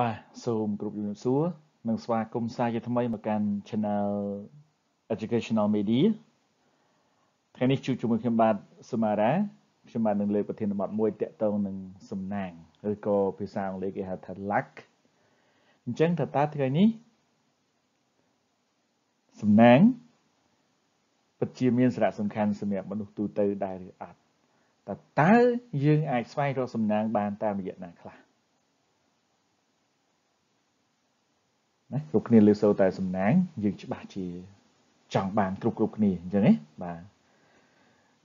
បាទសូមគ្រប់ជំរាបសួរនិងស្វាគមន៍សាជាថ្មីមកកាន់ Channel Educational Media ថ្ងៃនេះជួបជាមួយខ្ញុំបាទសុមារាខ្ញុំបាទនឹងលើកប្រធានបទមួយតាក់ទងនឹងសំណាងឬក៏ភាសាអង់គ្លេសគេហៅថា luck អញ្ចឹងតើតើថ្ងៃនេះសំណាងពិតជាមានសារៈសំខាន់សម្រាប់មនុស្សទូទៅដែរឬអត់តើតើយើងអាចស្វែងរកសំណាងបាន តាមរយៈណាខ្លះណាគ្រប់គ្នាលើសូតែសំណាង យើង ច្បាស់ជា ចង់បាន គ្រប់គ្រប់គ្នាអញ្ចឹងណាបាទអ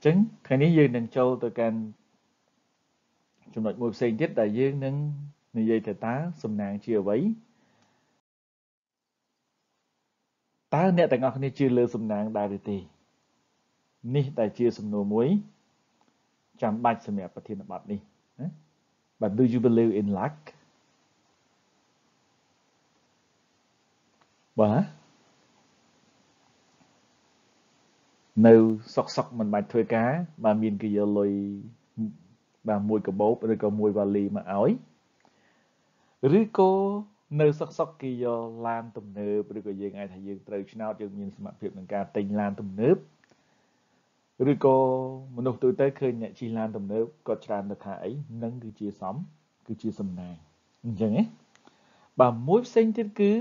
ញ្ចឹងថ្ងៃនេះយើងនឹងចូលទៅកាន់ចំណុចមួយផ្សេងទៀតដែលយើងនឹងនិយាយទៅតើសំណាងជាអ្វីតើអ្នកទាំងអស់គ្នាជឿលើសំណាងដែរឬទេនេះតែជាសំណួរមួយចាំបាច់សម្រាប់ប្រធានបទនេះណាបាទ do you believe in luck បាទនៅសុកសុកមិនបាច់ធ្វើការបើមានគេយកលុយបាទមួយកបោបឬក៏មួយវ៉ាលីមកឲ្យឬក៏នៅសុកសុកគេយកឡានទំនើបឬក៏យើងអាចថាយើងត្រូវឆ្នោតយើងមានសមត្ថភាពក្នុងការទិញឡានទំនើបឬក៏មនុស្សទូទៅឃើញអ្នកជិះឡានទំនើបគាត់ច្រើនទៅថាអីនឹងគឺជាសំគឺជាសំណាងអញ្ចឹងហ៎បាទមួយផ្សេងទៀតគឺ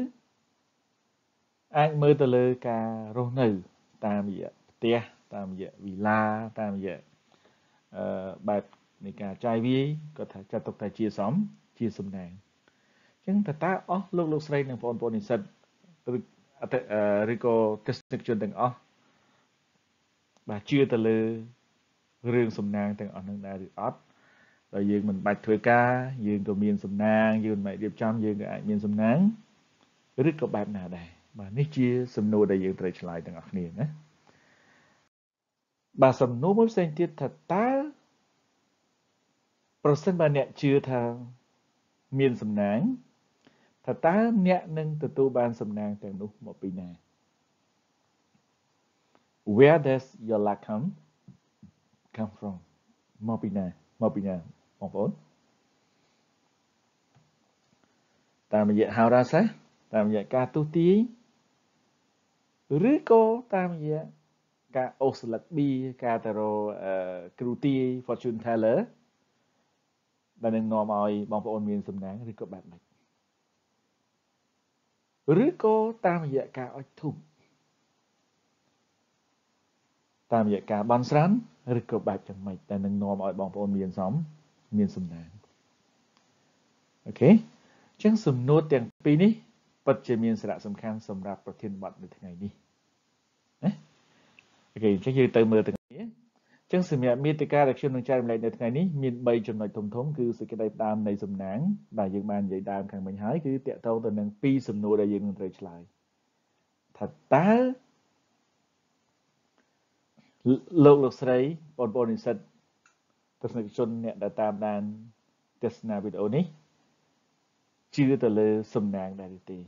អាចមើលទៅលើការរស់នៅតាមរយៈផ្ទះតាមរយៈវីឡាតាមរយៈអឺបែបនៃការចាយវាយគាត់ថាចាត់ទុកថាជាសំជាសំណាងអញ្ចឹងតើតើអស់លោកលោកស្រីនិងបងប្អូននិស្សិតឬឬក៏ទស្សនិកជនទាំងអស់បាទជឿទៅលើរឿងសំណាងទាំងអស់នឹងដែរឬអត់បើយើងមិនបាច់ធ្វើការយើងក៏មានសំណាងយើងមិនបាច់រៀបចំ យើងក៏អាចមានសំណាងឬក៏បែបណាដែរបាទនេះជា សំណួរដែលយើងត្រូវឆ្លើយទាំងអស់គ្នាណាបាទសំណួរមួយផ្សេងទៀតថាតើប្រសិនបើអ្នកជឿថាមានសំណាងថាតើអ្នកនឹងទទួលបាន សំណាងទាំងនោះមកពីណា Where does your luck come come from មកពីណាមកពីណាបងប្អូន តាមរយៈហោរាសាស្ត្រតាមរយៈការទុះទាយឬក៏តាមរយៈការអូសស្លឹក B ការទៅរកគ្រូទាយ fortune teller ដែលនឹងនាំឲ្យបងប្អូនមានសំណាងឬក៏បែបម៉េចឬក៏តាមរយៈការអុជធូបតាមរយៈការបន់ស្រន់ឬក៏បែបយ៉ាងម៉េចដែលនឹងនាំឲ្យបងប្អូនមានសំមានសំណាងអូខេអញ្ចឹងសំណួរទាំងពីរនេះពិតជាមានសារៈសំខាន់សម្រាប់ប្រធានបទនៅថ្ងៃនេះណាអូខេអញ្ចឹងយើងទៅមើលទាំងនេះអញ្ចឹងសម្រាប់មេតិការដែលខ្ញុំនឹងចែករំលែកនៅថ្ងៃនេះមាន3ចំណុចធំធំគឺសេចក្តីផ្ដើមនៃសំណាងដែលយើងបាននិយាយដើមខាងមិញហើយគឺតកតងទៅនឹង2សំណួរដែលយើងនឹងត្រូវឆ្លើយថាតើលោកលោកស្រីបងប្អូននិស្សិតទស្សនិកជនអ្នកដែលតាមដានទស្សនាវីដេអូនេះជឿទៅលើសំណាងដែរឬទេ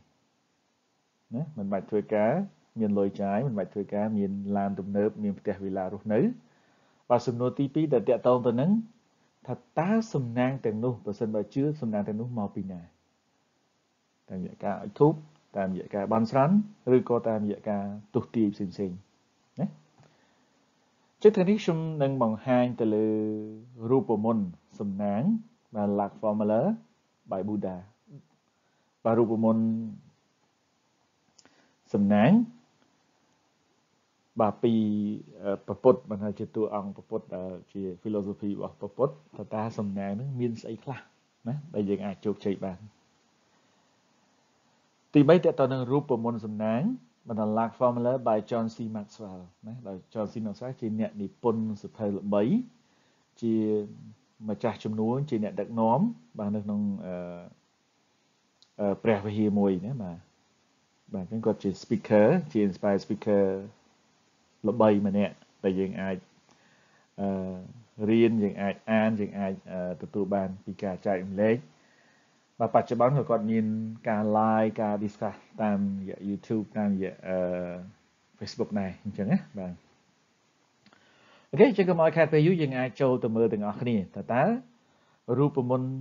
ណាមិនបាច់ធ្វើការមានលុយចាយមិនបាច់ធ្វើការមានឡានទំនើបមានផ្ទះវិឡារស់នៅបាទសំណួរទី2ដែលតកតងទៅនឹងថាតើសំណាងទាំងនោះប្រសិនបើជឿសំណាងទាំងនោះមកពីណាតាមរយៈការអុជធូបតាមរយៈការបន់ស្រន់ឬក៏តាមរយៈការទុះទាយផ្សេងផ្សេងណាចិត្តនេះខ្ញុំនឹងបង្ហាញទៅលើរូបមន្តសំណាងបាទ Luck Formula by Buddha បាទរូបមន្តសំណាញ់បាទពីប្រពុតបានថាជាតួអង្គប្រពុតដែលជា philosophy របស់ប្រពុតតើតាសំណាញ់នឹងមានស្អីខ្លះណាដែលយើងអាចជោគជ័យបានទី3តើតើនឹងរូបមន្តសំណាញ់បណ្ដា Lack Formula by John C Maxwell ណាដោយ John C Maxwell ជាអ្នកនិពន្ធសភៅល្បីជាម្ចាស់ចំនួនជាអ្នកដឹកនាំបាទនៅក្នុងអឺព្រះវិហារមួយណាបាទបាទអញ្ចឹងគាត់ជា speaker ជា inspire speaker ល្បីម្នាក់ដែលយើងអាចអឺរៀនយើងអាចអានយើងអាចទទួលបានពីការចែករំលែកបាទបច្ចុប្បន្នក៏គាត់មានការ live ការ discuss តាមរយៈ YouTube តាមរយៈអឺ Facebook ដែរអញ្ចឹងណាបាទអូខេចឹងកុំឲ្យខាតពេលយូរយើងអាចចូលទៅមើលទាំងអស់គ្នាតើតើរូបមន្ត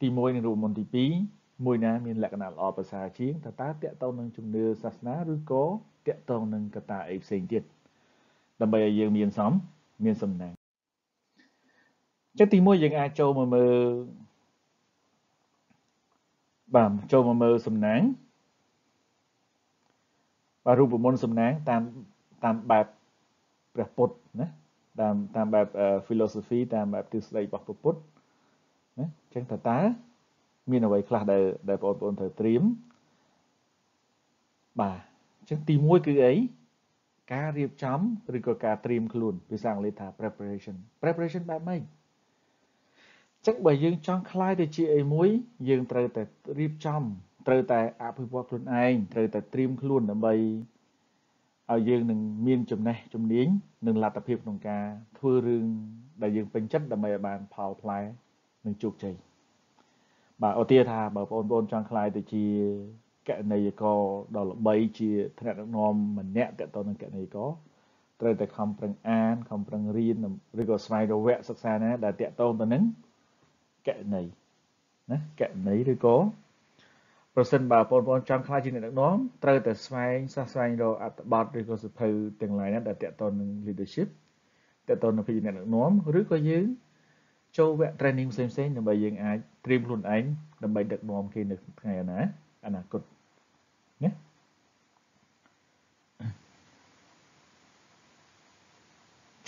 ទី1និងរូបមន្តទី2មួយណាមានលក្ខណៈល្អប្រសើរជាងតើតើតកតងនឹងជំនឿសាសនាឬក៏តកតងនឹងកតាអីផ្សេងទៀតដើម្បីឲ្យយើងមានសំមានសំណាងចឹងទី1យើងអាចចូលមកមើលបាទចូលមកមើលសំណាងបាទរូបមន្តសំណាងតាមតាមបែបព្រះពុទ្ធណាតាមតាមបែប philosophy តាមបែបទិសដៅរបស់ព្រះពុទ្ធណាចឹងតើតើមានអ្វីខ្លះដែលដែលបងប្អូនត្រូវត្រៀមបាទអញ្ចឹងទី1គឺអីការរៀបចំឬក៏ការត្រៀមខ្លួនភាសាអង់គ្លេសថា preparation preparation បែបម៉េចចឹងបើយើងចង់คลายទៅជាអីមួយ យើងត្រូវតែរៀបចំ ត្រូវតែអភិវឌ្ឍខ្លួនឯងត្រូវតែត្រៀមខ្លួនដើម្បីឲ្យយើងនឹងមានចំណេះជំនាញនិងលទ្ធភាពក្នុងការធ្វើរឿងដែលយើងពេញចិត្តដើម្បីឲ្យបានផលផ្លែនិងជោគជ័យបាទឧទាហរណ៍ថាបើបងប្អូនចង់ខ្លាយទៅជាកណីយករដ៏ល្បីជាថ្នាក់ដឹកនាំម្នាក់តទៅនឹងកណីយករត្រូវតែខំប្រឹងអានខំប្រឹងរៀនឬក៏ស្វែងរកវគ្គសិក្សាណាដែលតាក់ទងទៅនឹងកណីណាកណីឬក៏ប្រសិនបើបងប្អូនចង់ខ្លាចជាអ្នកដឹកនាំត្រូវតែស្វែងសាស្វែងរកអត្ថបទឬក៏សភៅទាំង lain ណាដែលតាក់ទងនឹង leadership តាក់ទងនឹងភាពជាអ្នកដឹកនាំឬក៏យើងចូលវគ្គ training ផ្សេងៗដើម្បីយើងអាចត្រៀមខ្លួនឯងដើម្បីដឹកនាំគេនៅថ្ងៃអនាអនាគតណា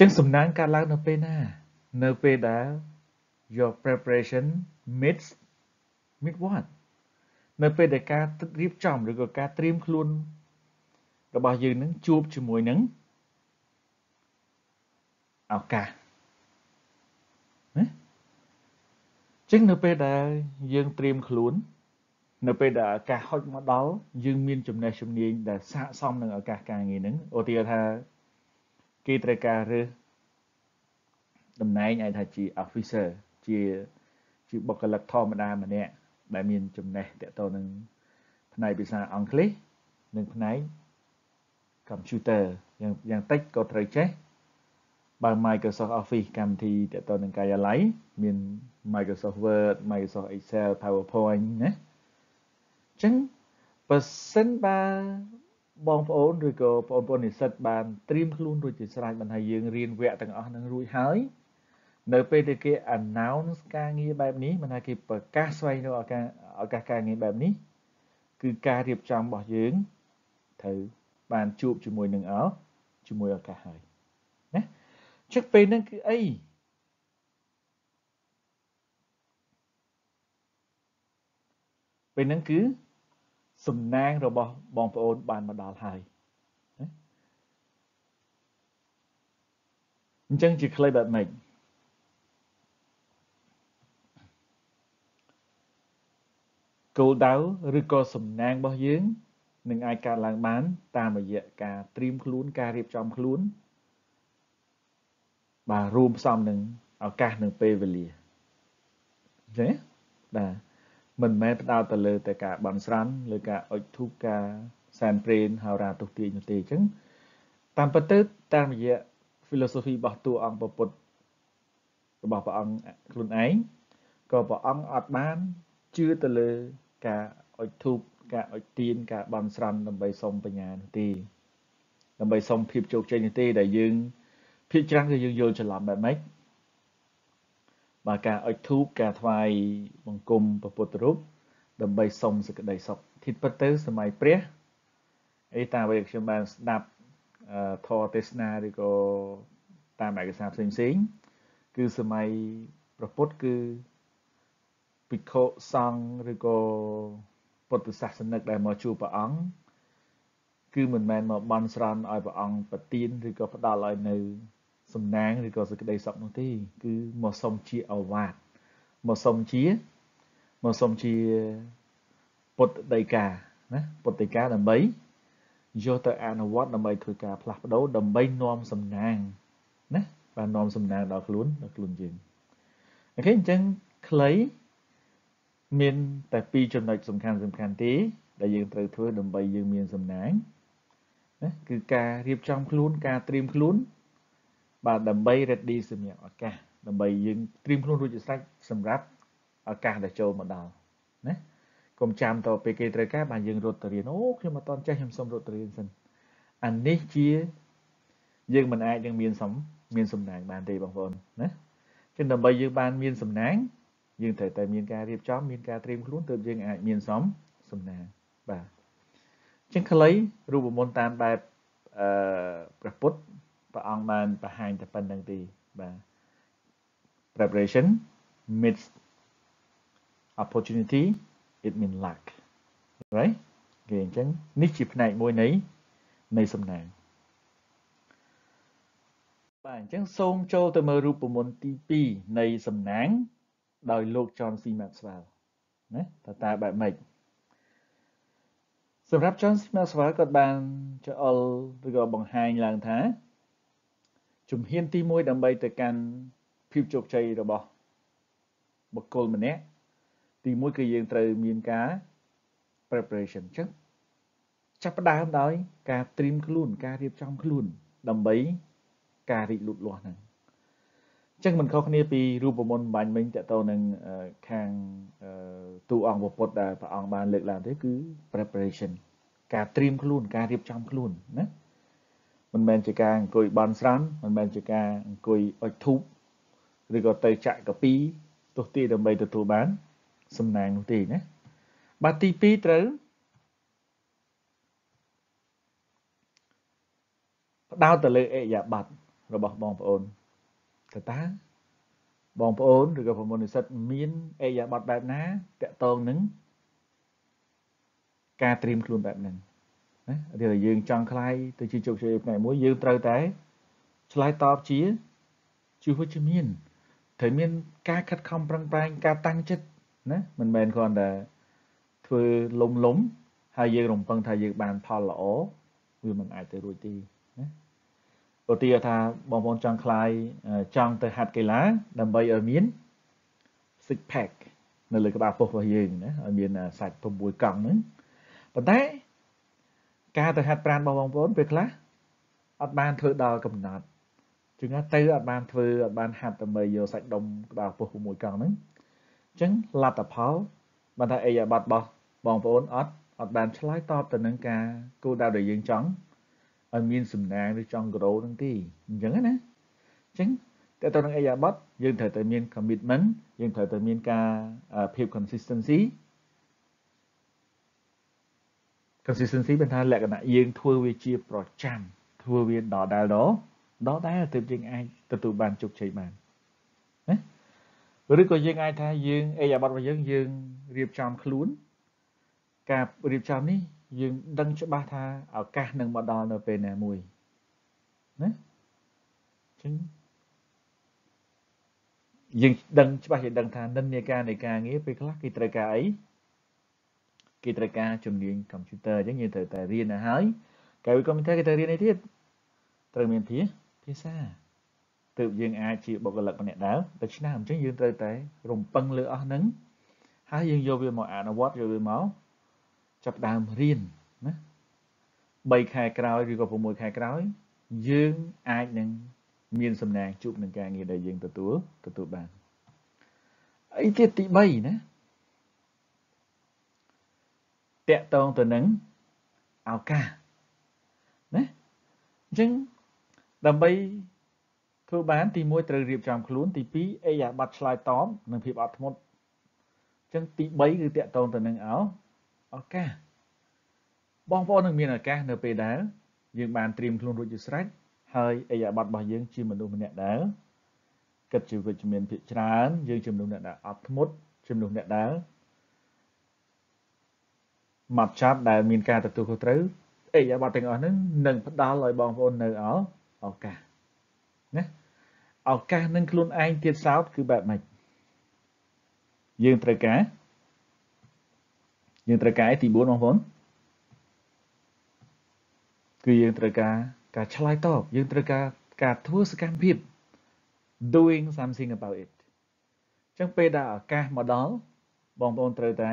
ចឹងសំណាងកើតឡើងនៅពេលណានៅពេលដែល your preparation meets meet what នៅពេលដែលការរៀបចំឬក៏ការត្រៀមខ្លួនរបស់យើងនឹងជួបជាមួយនឹងឱកាសចឹងនៅពេលដែលយើងត្រៀមខ្លួននៅពេលដែលឱកាសហុចមកដល់យើងមាន ចំណេះជំនាញដែលស័ក្តិសមនឹងឱកាសការងារហ្នឹងឧទាហរណ៍ថាគេត្រូវការរើសតំណែងឯថាជា officer ជាជាបុគ្គលិកធម្មតាម្នាក់ដែលមានចំណេះទាក់ទងនឹងផ្នែកភាសាអង់គ្លេសនិងផ្នែក computer យ៉ាងយ៉ាងតិចក៏ត្រូវចេះបើ Microsoft Office កម្មវិធីទាក់ទងនឹងការិយាល័យមាន Microsoft Word Microsoft Excel PowerPoint ណាអញ្ចឹងបើសិនបើបងប្អូនឬក៏បងប្អូននិស្សិតបានត្រៀមខ្លួនរួចជាស្រេចបានហើយយើងរៀនវគ្គទាំងអស់នឹងរួចហើយនៅពេលដែលគេ announce ការងារបែបនេះមិនថាគេប្រកាសស្វែងរកឱកាសឱកាសការងារបែបនេះគឺការរៀបចំរបស់យើងត្រូវបានជួបជាមួយនឹងអោជាមួយឱកាសហើយណាចឹកពេលហ្នឹងគឺអីពេលហ្នឹងគឺសំណាងរបស់បងប្អូនបានមកដល់ហើយអញ្ចឹងជាខ្លីបែបម៉េចគោលដៅឬក៏សំណាងរបស់យើងនឹងអាចកើតឡើងបាន តាមរយៈការត្រៀមខ្លួន ការរៀបចំខ្លួនបាទរួមផ្សំនឹងឱកាសនិងពេលវេលាអញ្ចឹងបាទមិនមែនផ្ដោតទៅលើតែការបន់ស្រន់ឬការអុជធូបការសែនព្រេនហោរាទុស្ទាយនោះទេអញ្ចឹងតាមពិតទៅតាមរយៈ philosophy របស់តួអង្គពុទ្ធរបស់ព្រះអង្គខ្លួនឯងក៏ព្រះអង្គអត់បានជឿទៅលើការអុជធូបការអុជទៀនការបន់ស្រន់ដើម្បីសុំបញ្ញានោះទេដើម្បីសុំភាពជោគជ័យនោះទេដែលយើង ភាគច្រើនគឺយើងយល់ច្រឡំបែបម៉េចបាទការអុជធូបការថ្វាយបង្គំព្រះពុទ្ធរូបដើម្បីសុំសេចក្តីសុខធិតពិតទៅសម័យព្រះ អីតាមដែលខ្ញុំបានស្ដាប់ធរទេសនាឬក៏តាមឯកសារផ្សេងផ្សេងគឺសម័យព្រះពុទ្ធគឺភិក្ខុសង្ឃឬក៏ពុទ្ធសាសនិកដែលមកជួបព្រះអង្គគឺមិនមែនមកបន់ស្រន់ឲ្យព្រះអង្គប្រទានឬក៏ផ្ដល់ឲ្យនៅសំណាងឬក៏សេចក្តីសុខនោះទេគឺមកសុំជាអវាទមកសុំជាមកសុំជាពុទ្ធដីកាណាពុទ្ធដីកាដើម្បីយកទៅអនុវត្តដើម្បីធ្វើការផ្លាស់ប្ដូរដើម្បីនាំសំណាងណាបាននាំសំណាងដល់ខ្លួនដល់ខ្លួនយើងអូខេអញ្ចឹងខ្លីមានតែពីរចំណុចសំខាន់សំខាន់ទេដែលយើងត្រូវធ្វើដើម្បីយើងមានសំណាងណាគឺការរៀបចំ ខ្លួនការត្រៀមខ្លួនបាទដើម្បី ready សម្រាប់ឱកាសដើម្បីយើងត្រៀមខ្លួនរួចស្រេចសម្រាប់ឱកាសដែលចូលមកដល់ណាកុំចាំតពេលគេត្រូវការបាទយើងរត់ទៅរៀនអូខ្ញុំមិនតន់ចេះខ្ញុំសុំរត់ទៅរៀនសិនអានេះជា យើងមិនអាចនឹងមានសំមាន សំណាងបានទេបងប្អូនណាចឹងដើម្បីយើងបានមានសំណាងយើងត្រូវតែមានការរៀបចំមានការត្រៀមខ្លួនទើបយើងអាចមាន សំសំណាងបាទចឹងខ្លីរូបមន្តតាមបែបអឺព្រះពុទ្ធព្រះអង្គបានបង្ហាញតែប៉ុណ្្នឹងទេបាទ preparation meets opportunity it mean luck right គេអញ្ចឹងនេះជាផ្នែកមួយនៃនៃសំណាងបាទអញ្ចឹងសូមចូលទៅមើលរូបមន្តទី2នៃសំណាងដោយលោក John C Maxwell ណាតើតើបែបម៉េចសម្រាប់ John C Maxwell គាត់បានចោលឬក៏បង្ហាញឡើងថាជំហានទី1ដើម្បីទៅកាន់ភាពជោគជ័យរបស់បុគ្គលម្នាក់ទី1គឺយើងត្រូវមានការ preparation ចឹងចាប់ផ្ដើមដោយ ការត្រៀមខ្លួនការរៀបចំខ្លួនដើម្បីការរីកលូតលាស់ហ្នឹងចឹងមិនខុសគ្នាពីរូបមន្តបាញ់មិញតទៅនឹងខាងទូអង្គពុទ្ធដែលព្រះអង្គបានលើកឡើងទេគឺ preparation ការត្រៀមខ្លួន ការរៀបចំខ្លួនណាមិនមែនជាការអង្គុយបន់ស្រន់មិនមែនជាការអង្គុយអុជធូបឬក៏ទៅចាក់កាពី ទោះទីដើម្បីទទួលបានសំណាងនោះទេណាបាទទី2ត្រូវផ្ដោតទៅលើអិយាប័តរបស់បងប្អូនតើតាបងប្អូនឬក៏ប្រមុននិស្សិតមានអិយាប័តបែបណាតកតងនឹងការត្រៀមខ្លួនបែបហ្នឹងណាដែលយើងចង់ខ្លាយទៅជាជោគជ័យផ្នែកមួយយើងត្រូវតែឆ្លើយតបជាជាវិជ្ជមានត្រូវមានការខិតខំប្រឹងប្រែងការតាំងចិត្តណាមិនមែនគ្រាន់តែធ្វើលំលំ ហើយយើងរំពឹងថាយើងបានផលល្អវាមិនអាចទៅរួចទេណាឧទាហរណ៍ថាបងប្អូនចង់ខ្លាយចង់ទៅហាត់កីឡា ដើម្បីឲ្យមាន six pack នៅលើក្បាលពោះរបស់យើងណាឲ្យមានសាច់6កង់ហ្នឹងប៉ុន្តែការទៅហាត់ប្រាណរបស់បងប្អូនពេលខ្លះអត់បានធ្វើដល់កំណត់ជាងទៅអត់បានធ្វើអត់បានហាត់ដើម្បីយកសាច់ដុំក្បាលពោះមួយកង់ហ្នឹងអញ្ចឹងលទ្ធផលបើថាអីបាត់របស់បងប្អូនអត់អត់បានឆ្លើយតបទៅនឹងការគោលដៅដែលយើងចង់ឲ្យមានសំណាងឬចង់ក្រូនឹងទីអញ្ចឹងណាអញ្ចឹងតើតើនឹងអីបាត់យើងត្រូវតែមាន commitment យើងត្រូវតែមានការភាព consistency consistency បានថាលក្ខណៈយើងធ្វើវាជាប្រចាំធ្វើវាដដែលដល់ដដែលទើបយើងអាចទទួលបានជោគជ័យបានណាឬក៏យើងអាចថាយើងអេអាបត់របស់យើងយើងរៀបចំខ្លួនការរៀបចំនេះយើងដឹងច្បាស់ថាឱកាសនឹងមកដល់នៅពេលណាមួយណាចឹងយើងដឹងច្បាស់យើងដឹងថានិន្នាការនៃការងារពេលខ្លះគេត្រូវការអីគេត្រូវការជំនាញកុំព្យូទ័រអញ្ចឹងយើងត្រូវតែរៀនទៅហើយកាយវិកុំព្យូទ័រគេត្រូវរៀនអីទៀតត្រូវមានភាភាសាទើបយើងអាចជាបុគ្គលិកម្នាក់ដែរដូច្នេះអញ្ចឹងយើងត្រូវតែរំពឹងលើអស់ហ្នឹងហើយយើងយកវាមកអនុវត្តយកវាមកចាប់ដើមរៀនណា3ខែក្រោយឬក៏6ខែក្រោយយើងអាចនឹងមានសំណាងជួបនឹងការងារដែលយើងទទួលទទួលបានអីទៀតទី3ណាតកតងទៅនឹងឱកាសណាអញ្ចឹងដើម្បីធ្វើបានទី1ត្រូវរៀបចំខ្លួនទី2អេយ៉ាប័តឆ្លើយតបនឹងភាពអត់ធ្មត់អញ្ចឹងទី3គឺតកតងទៅនឹងឱកាសបងប្អូននឹងមានឱកាសនៅពេលដែលយើងបានត្រៀមខ្លួនរួចជាស្រេចហើយអេយ៉ាប័តរបស់យើងជាមនុស្សម្នាក់ដែលគិតជីវិតជំនាញភាកច្រើនយើងជំនុំអ្នកដែលអត់ធ្មត់ជំនុំអ្នកដែលម៉ត់ចត់ដែលមានការទទួលខុសត្រូវអេបទទាំងអស់ហ្នឹងនឹងផ្ដល់ឲ្យបងប្អូននៅឱឱកាសណាឱកាសនឹងខ្លួនឯងទៀតសោតគឺបែបម៉េចយើងត្រូវការយើងត្រូវការទី4បងប្អូន គឺយើងត្រូវការការឆ្លើយតបយើងត្រូវការការធ្វើសកម្មភាព doing something about it អញ្ចឹងពេលដែលឱកាសមកដល់បងប្អូនត្រូវតែ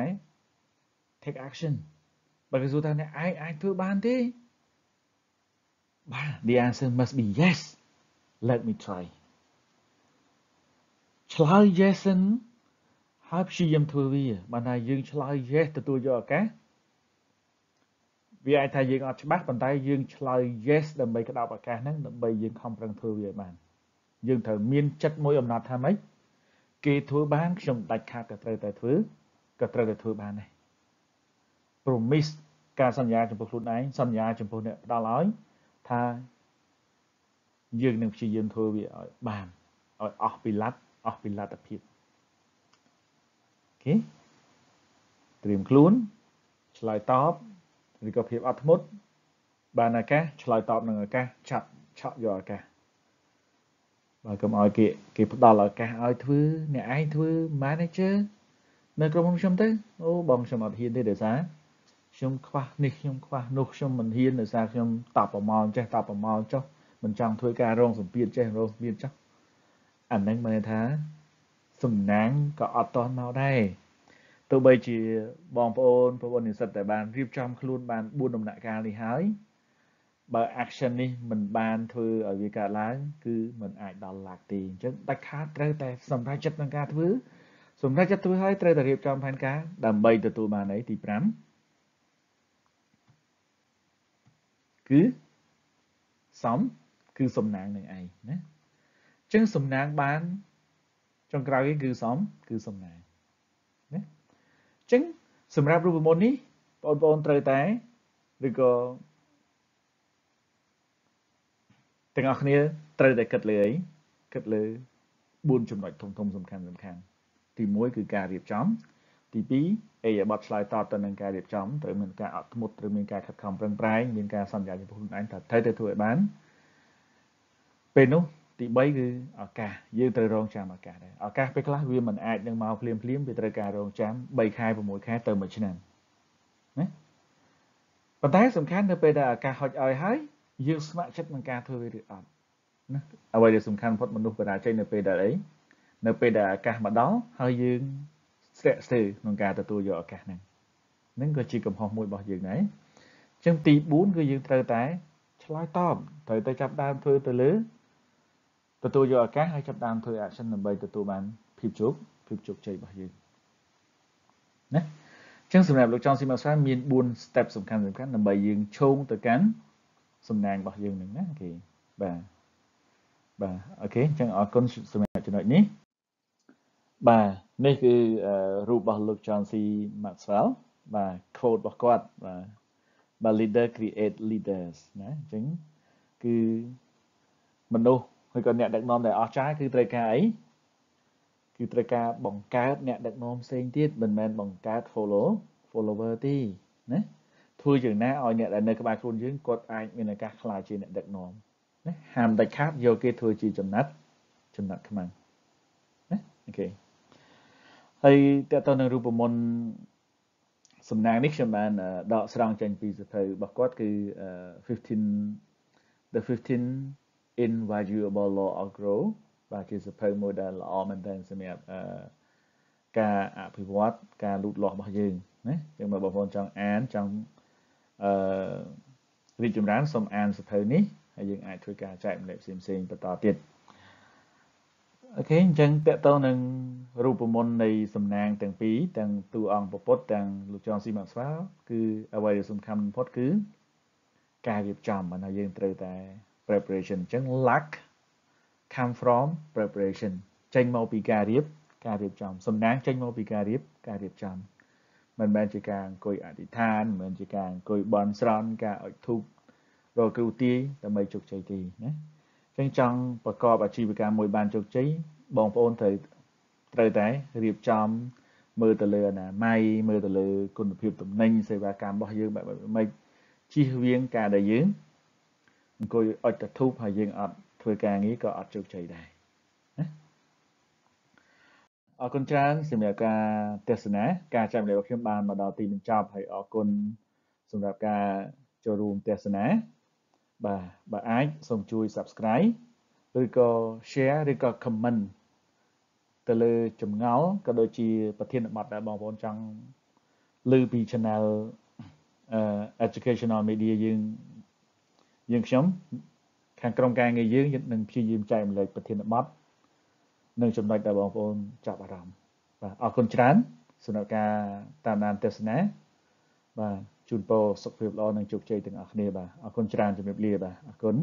take action បើគេសួរថាអ្នកឯងអាចធ្វើបានទេបាទ the answer must be yes let me try ឆ្លើយ yes សិនហើយព្យាយាមធ្វើវាបានថាយើងឆ្លើយ yes ទទួលយកឱកាសវាអាចថាយើងអត់ច្បាស់ប៉ុន្តែយើងឆ្លើយ yes ដើម្បីក្តោបឱកាសហ្នឹងដើម្បីយើងខំប្រឹងធ្វើវាបានយើងត្រូវមានចិត្តមួយអំណត់ថាម៉េចគេធ្វើបានខ្ញុំដាច់ខាតតែត្រូវតែធ្វើក៏ត្រូវតែធ្វើបានដែរ promise ការសន្យា ចំពោះខ្លួនឯងសន្យា ចំពោះអ្នកផ្ដល់ឲ្យថាយើងនឹងព្យាយាមធ្វើវាឲ្យបានឲ្យអស់ពីលັດអស់ពីលັດភាពគេត្រៀមខ្លួនឆ្លើយតបឬក៏ភាពអត់ធ្មត់បានឱកាសឆ្លើយតបនឹងឱកាសឆាប់ឆក់យកឱកាសបើកុំឲ្យគេគេផ្ដល់ឱកាសឲ្យធ្វើអ្នកឯងធ្វើ manager នៅក្រុមហ៊ុនខ្ញុំទៅអូបងខ្ញុំអត់ហ៊ានទេដោយសារខ្ញុំខ្វះនេះខ្ញុំខ្វះនោះខ្ញុំមិនហ៊ានដោយសារខ្ញុំតបប្រមោលចេះតបប្រមោលចុះមិនចង់ធ្វើការរងសម្ពាធចេះរងសម្ពាធចុះអាហ្នឹងមកថា សំណាងក៏អត់តន់មកដែរទោះបីជាបងប្អូនប្រពន្ធនិស្សិតតែបានរៀបចំ ខ្លួនបាន4ដំណាក់កាលនេះហើយបើ action នេះមិនបានធ្វើឲ្យវាកើតឡើងគឺมันអាច ដល់ឡាក់ទីអញ្ចឹងដាច់ខាតត្រូវតែសម្រេចចិត្តក្នុងការធ្វើសម្រេចចិត្តធ្វើហើយត្រូវតែរៀបចំផែនការដើម្បីទទួលបានអីទី5គឺសំគឺសំណាងនឹងឯងណាចឹងសំណាងបានចុងក្រោយគឺសំគឺសំណាងណាចឹងសម្រាប់រូបមន្តនេះបងប្អូនត្រូវតែឬក៏ទាំងអស់គ្នា ត្រូវតែគិតលើអីគិតលើ4ចំណុចធំធំសំខាន់សំខាន់ទី1គឺការរៀបចំទី2អីឲ្យបត់ឆ្លើយតបទៅនឹងការរៀបចំត្រូវមានការអត់ធ្មត់ត្រូវមានការខិតខំប្រឹងប្រែង មានការសន្យាចំពោះខ្លួនឯងថាត្រូវទៅធ្វើឲ្យបានពេលនោះទី3គឺឱកាសយើងត្រូវរងចាំឱកាសដែរឱកាសពេលខ្លះវាមិនអាចនឹងមកភ្លាមភ្លាមវាត្រូវការរងចាំ3ខែ6ខែទៅ1ឆ្នាំណាប៉ុន្តែសំខាន់នៅពេលដែលឱកាសហុចឲ្យហើយយើងស្ម័គ្រចិត្តក្នុងការធ្វើវាឬអត់ណាអ្វីដែលសំខាន់បំផុតមនុស្សបរាជ័យនៅពេលដែលអីនៅ ពេលដែលឱកាសមកដល់ហើយយើងស្ទាក់ស្ទើរក្នុងការទទួលយកឱកាសហ្នឹងហ្នឹងក៏ជាកំហុសមួយរបស់យើងដែរអញ្ចឹងទី4គឺយើងត្រូវតែឆ្លើយតបត្រូវតែចាប់ដើមធ្វើទៅលើ ទទួលយកឱកាសហើយចាប់ដើមធ្វើ action ដើម្បីទទួលបានភាពជោគភាពជោគជ័យរបស់យើងណាអញ្ចឹងសម្រាប់លោកចောင်းស៊ីម៉ាសាមាន4 step សំខាន់សំខាន់ដើម្បីយើងឈោងទៅកាន់សំណាងរបស់យើងនឹងណាអូខេបាទបាទអូខេអញ្ចឹងអរគុណសម្រាប់ចំណុចនេះបាទនេះគឺរូបរបស់លោក John C Maxwell បាទ quote របស់គាត់បាទបាទ leader create leaders ណាអញ្ចឹងគឺមនុស្សហើយក៏អ្នក ដឹកនាំដែលអស្ចារ្យគឺត្រូវការអីគឺត្រូវការបង្កើតអ្នកដឹកនាំផ្សេងទៀតមិនមែនបង្កើត follow follower ទេណាធ្វើយ៉ាងណាឲ្យអ្នកដែលនៅក្បែរខ្លួនយើងគាត់អាចមានឱកាសខ្លាចជាអ្នកដឹកនាំណាហាមដាច់ខាតយកគេធ្វើជាចំណាត់ចំណាត់ខ្មាំងណាអូខេហើយតើតើនៅរូបមន្តសំណាងនេះខ្ញុំបានដកស្រង់ចេញពីសភៅរបស់គាត់គឺ15 the 15 invaluable law of grow បាទជាសភៅមួយដែលល្អមែនទែនសម្រាប់ការអភិវឌ្ឍការលូតលាស់របស់យើងណាយើងមើលបងប្អូនចង់អានចង់អឺរីកចម្រើនសូមអានសភៅនេះហើយយើងអាចធ្វើការចែកម្លែកផ្សេងៗបន្តទៀតអូខេអញ្ចឹងតកតងនឹងរូបមន្តនៃសំណាងទាំងពីរទាំងទូអង្គពុទ្ធទាំងលោកចងស៊ីម៉ាក់ស្វាលគឺអ្វីដែលសំខាន់បំផុតគឺ ការរៀបចំបានថាយើងត្រូវតែ preparation អញ្ចឹង luck come from preparation ចេញមកពីការរៀបការរៀបចំសំណាងចេញមកពីការរៀបការរៀបចំ មិនមែនជាការអង្គុយអធិដ្ឋាន មិនមែនជាការអង្គុយបន់ស្រន់ការអុជធូបរកគ្រូទាយដើម្បីជោគជ័យទេណាចឹងចង់ប្រកបអាជីវកម្មមួយបានជោគជ័យបងប្អូនត្រូវត្រូវតែរៀបចំ មើលទៅលើអនាម័យមើលទៅលើគុណភាពទំនិញសេវាកម្មរបស់យើងបែបម៉េចជិះវៀងការដែលយើងអង្គុយអុចទៅធូបហើយយើងអត់ធ្វើការងារក៏អត់ជោគជ័យដែរណាអរគុណច្រើនសម្រាប់ការទស្សនាការចាំរបស់ខ្ញុំបានមកដល់ទីបញ្ចប់ហើយអរគុណសម្រាប់ការចូលរួមទស្សនាបាទបើអាចសូមជួយ subscribe ឬក៏ share ឬក៏ comment ទៅលើចម្ងល់ក៏ដូចជា ប្រធានបទដែលបងប្អូនចង់លើពី channel educational media យើងយើងខ្ញុំខាងក្រុមការងារយើងនឹងព្យាយាមចែករំលែកប្រធានបទនិងចំណុចដែលបងប្អូន ចាប់អារម្មណ៍បាទអរគុណច្រើនសម្រាប់ការតាមដានទស្សនាបាទជូនពរសុខភាពល្អនិងជោគជ័យទាំងអស់គ្នាបាទអរគុណច្រើនជំរាបលាបាទអរគុណ